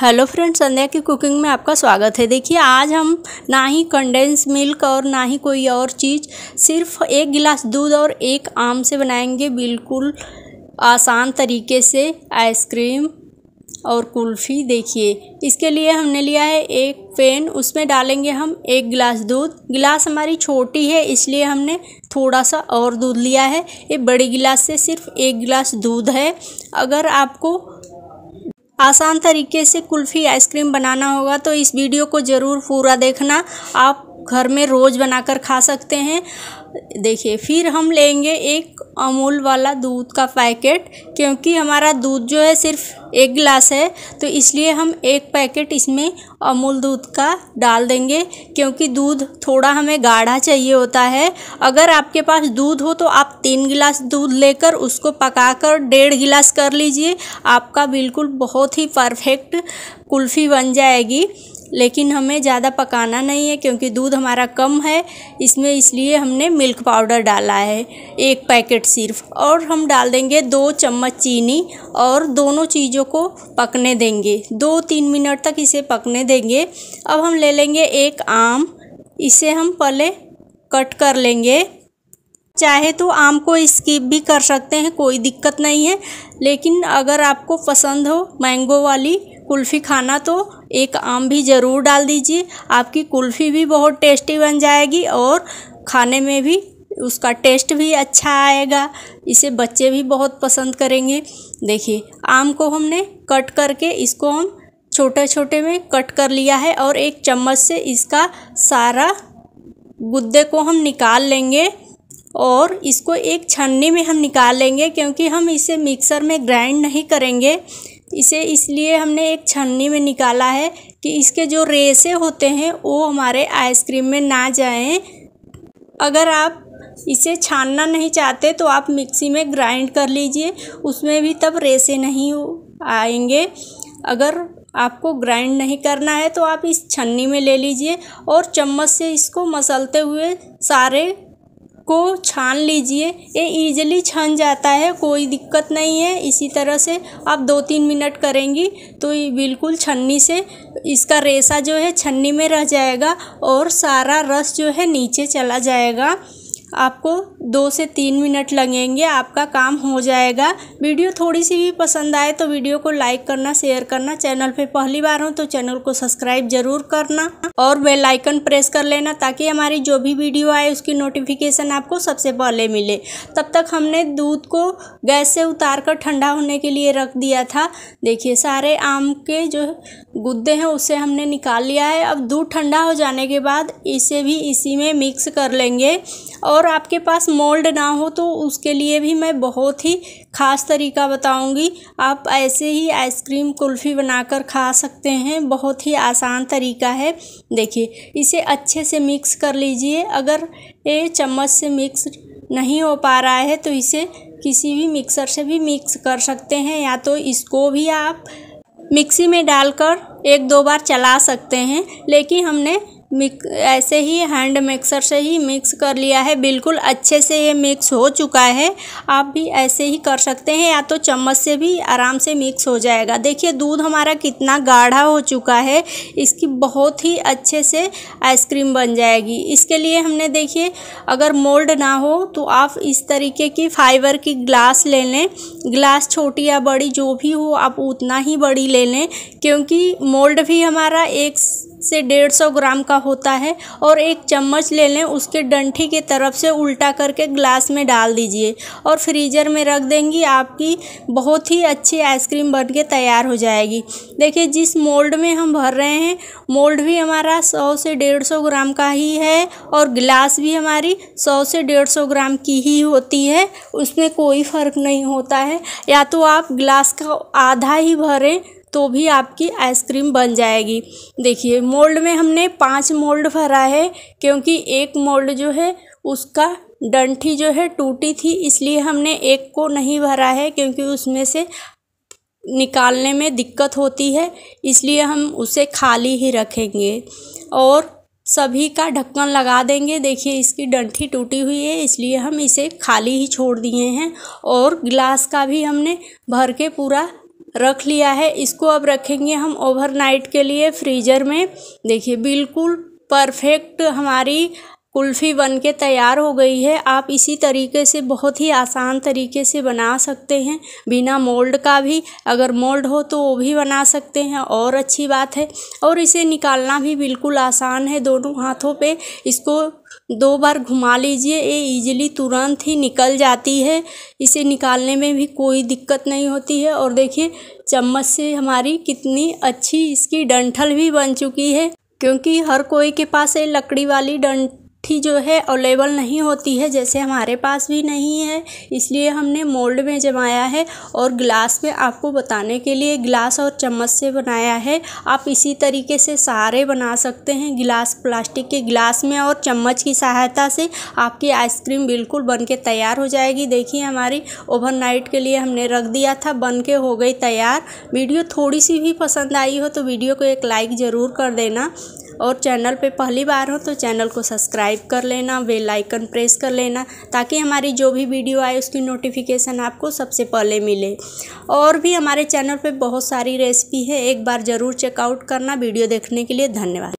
hello friends संध्या की cooking में आपका स्वागत है देखिए आज हम ना ही कंडेंस मिल्क और ना ही कोई और चीज़ सिर्फ एक गिलास दूध और एक आम से बनाएंगे बिल्कुल आसान तरीके से आइसक्रीम और कुल्फ़ी देखिए इसके लिए हमने लिया है एक पेन उसमें डालेंगे हम एक गिलास दूध गिलास हमारी छोटी है इसलिए हमने थोड़ा सा और दूध लिया है ये बड़ी गिलास से सिर्फ एक गिलास दूध है अगर आपको आसान तरीके से कुल्फ़ी आइसक्रीम बनाना होगा तो इस वीडियो को ज़रूर पूरा देखना आप घर में रोज़ बनाकर खा सकते हैं देखिए फिर हम लेंगे एक अमूल वाला दूध का पैकेट क्योंकि हमारा दूध जो है सिर्फ एक गिलास है तो इसलिए हम एक पैकेट इसमें अमूल दूध का डाल देंगे क्योंकि दूध थोड़ा हमें गाढ़ा चाहिए होता है अगर आपके पास दूध हो तो आप तीन गिलास दूध लेकर उसको पकाकर डेढ़ गिलास कर लीजिए आपका बिल्कुल बहुत ही परफेक्ट कुल्फ़ी बन जाएगी लेकिन हमें ज़्यादा पकाना नहीं है क्योंकि दूध हमारा कम है इसमें इसलिए हमने मिल्क पाउडर डाला है एक पैकेट सिर्फ और हम डाल देंगे दो चम्मच चीनी और दोनों चीज़ों को पकने देंगे दो तीन मिनट तक इसे पकने देंगे अब हम ले लेंगे एक आम इसे हम पहले कट कर लेंगे चाहे तो आम को स्किप भी कर सकते हैं कोई दिक्कत नहीं है लेकिन अगर आपको पसंद हो मैंगो वाली कुल्फ़ी खाना तो एक आम भी ज़रूर डाल दीजिए आपकी कुल्फ़ी भी बहुत टेस्टी बन जाएगी और खाने में भी उसका टेस्ट भी अच्छा आएगा इसे बच्चे भी बहुत पसंद करेंगे देखिए आम को हमने कट करके इसको हम छोटे छोटे में कट कर लिया है और एक चम्मच से इसका सारा गुद्दे को हम निकाल लेंगे और इसको एक छन्नी में हम निकाल लेंगे क्योंकि हम इसे मिक्सर में ग्राइंड नहीं करेंगे इसे इसलिए हमने एक छन्नी में निकाला है कि इसके जो रेसे होते हैं वो हमारे आइसक्रीम में ना जाएं अगर आप इसे छानना नहीं चाहते तो आप मिक्सी में ग्राइंड कर लीजिए उसमें भी तब रेसे नहीं आएंगे अगर आपको ग्राइंड नहीं करना है तो आप इस छन्नी में ले लीजिए और चम्मच से इसको मसलते हुए सारे को छान लीजिए ये ईजिली छन जाता है कोई दिक्कत नहीं है इसी तरह से आप दो तीन मिनट करेंगी तो बिल्कुल छन्नी से इसका रेसा जो है छन्नी में रह जाएगा और सारा रस जो है नीचे चला जाएगा आपको दो से तीन मिनट लगेंगे आपका काम हो जाएगा वीडियो थोड़ी सी भी पसंद आए तो वीडियो को लाइक करना शेयर करना चैनल पे पहली बार हो तो चैनल को सब्सक्राइब जरूर करना और बेल आइकन प्रेस कर लेना ताकि हमारी जो भी वीडियो आए उसकी नोटिफिकेशन आपको सबसे पहले मिले तब तक हमने दूध को गैस से उतार कर ठंडा होने के लिए रख दिया था देखिए सारे आम के जो गुद्दे हैं उसे हमने निकाल लिया है अब दूध ठंडा हो जाने के बाद इसे भी इसी में मिक्स कर लेंगे और आपके पास मोल्ड ना हो तो उसके लिए भी मैं बहुत ही ख़ास तरीका बताऊंगी आप ऐसे ही आइसक्रीम कुल्फ़ी बनाकर खा सकते हैं बहुत ही आसान तरीका है देखिए इसे अच्छे से मिक्स कर लीजिए अगर ये चम्मच से मिक्स नहीं हो पा रहा है तो इसे किसी भी मिक्सर से भी मिक्स कर सकते हैं या तो इसको भी आप मिक्सी में डालकर एक दो बार चला सकते हैं लेकिन हमने मिक ऐसे ही हैंड मिक्सर से ही मिक्स कर लिया है बिल्कुल अच्छे से ये मिक्स हो चुका है आप भी ऐसे ही कर सकते हैं या तो चम्मच से भी आराम से मिक्स हो जाएगा देखिए दूध हमारा कितना गाढ़ा हो चुका है इसकी बहुत ही अच्छे से आइसक्रीम बन जाएगी इसके लिए हमने देखिए अगर मोल्ड ना हो तो आप इस तरीके की फाइबर की ग्लास ले लें ग्लास छोटी या बड़ी जो भी हो आप उतना ही बड़ी ले लें क्योंकि मोल्ड भी हमारा एक से डेढ़ सौ ग्राम का होता है और एक चम्मच ले लें उसके डंठी की तरफ से उल्टा करके ग्लास में डाल दीजिए और फ्रीज़र में रख देंगी आपकी बहुत ही अच्छी आइसक्रीम बन के तैयार हो जाएगी देखिए जिस मोल्ड में हम भर रहे हैं मोल्ड भी हमारा सौ से डेढ़ सौ ग्राम का ही है और गिलास भी हमारी सौ से डेढ़ सौ ग्राम की ही होती है उसमें कोई फ़र्क नहीं होता है या तो आप गिलास का आधा ही भरें तो भी आपकी आइसक्रीम बन जाएगी देखिए मोल्ड में हमने पांच मोल्ड भरा है क्योंकि एक मोल्ड जो है उसका डंठी जो है टूटी थी इसलिए हमने एक को नहीं भरा है क्योंकि उसमें से निकालने में दिक्कत होती है इसलिए हम उसे खाली ही रखेंगे और सभी का ढक्कन लगा देंगे देखिए इसकी डंठी टूटी हुई है इसलिए हम इसे खाली ही छोड़ दिए हैं और गिलास का भी हमने भर के पूरा रख लिया है इसको अब रखेंगे हम ओवरनाइट के लिए फ्रीजर में देखिए बिल्कुल परफेक्ट हमारी कुल्फ़ी बन के तैयार हो गई है आप इसी तरीके से बहुत ही आसान तरीके से बना सकते हैं बिना मोल्ड का भी अगर मोल्ड हो तो वो भी बना सकते हैं और अच्छी बात है और इसे निकालना भी बिल्कुल आसान है दोनों हाथों पे इसको दो बार घुमा लीजिए ये इजीली तुरंत ही निकल जाती है इसे निकालने में भी कोई दिक्कत नहीं होती है और देखिए चम्मच से हमारी कितनी अच्छी इसकी डंठल भी बन चुकी है क्योंकि हर कोई के पास ये लकड़ी वाली डंठ मुट्ठी जो है अवेलेबल नहीं होती है जैसे हमारे पास भी नहीं है इसलिए हमने मोल्ड में जमाया है और ग्लास में आपको बताने के लिए ग्लास और चम्मच से बनाया है आप इसी तरीके से सारे बना सकते हैं गिलास प्लास्टिक के गिलास में और चम्मच की सहायता से आपकी आइसक्रीम बिल्कुल बन के तैयार हो जाएगी देखिए हमारी ओवरनाइट के लिए हमने रख दिया था बन के हो गई तैयार वीडियो थोड़ी सी भी पसंद आई हो तो वीडियो को एक लाइक ज़रूर कर देना और चैनल पे पहली बार हो तो चैनल को सब्सक्राइब कर लेना बेल आइकन प्रेस कर लेना ताकि हमारी जो भी वीडियो आए उसकी नोटिफिकेशन आपको सबसे पहले मिले और भी हमारे चैनल पर बहुत सारी रेसिपी है एक बार ज़रूर चेकआउट करना वीडियो देखने के लिए धन्यवाद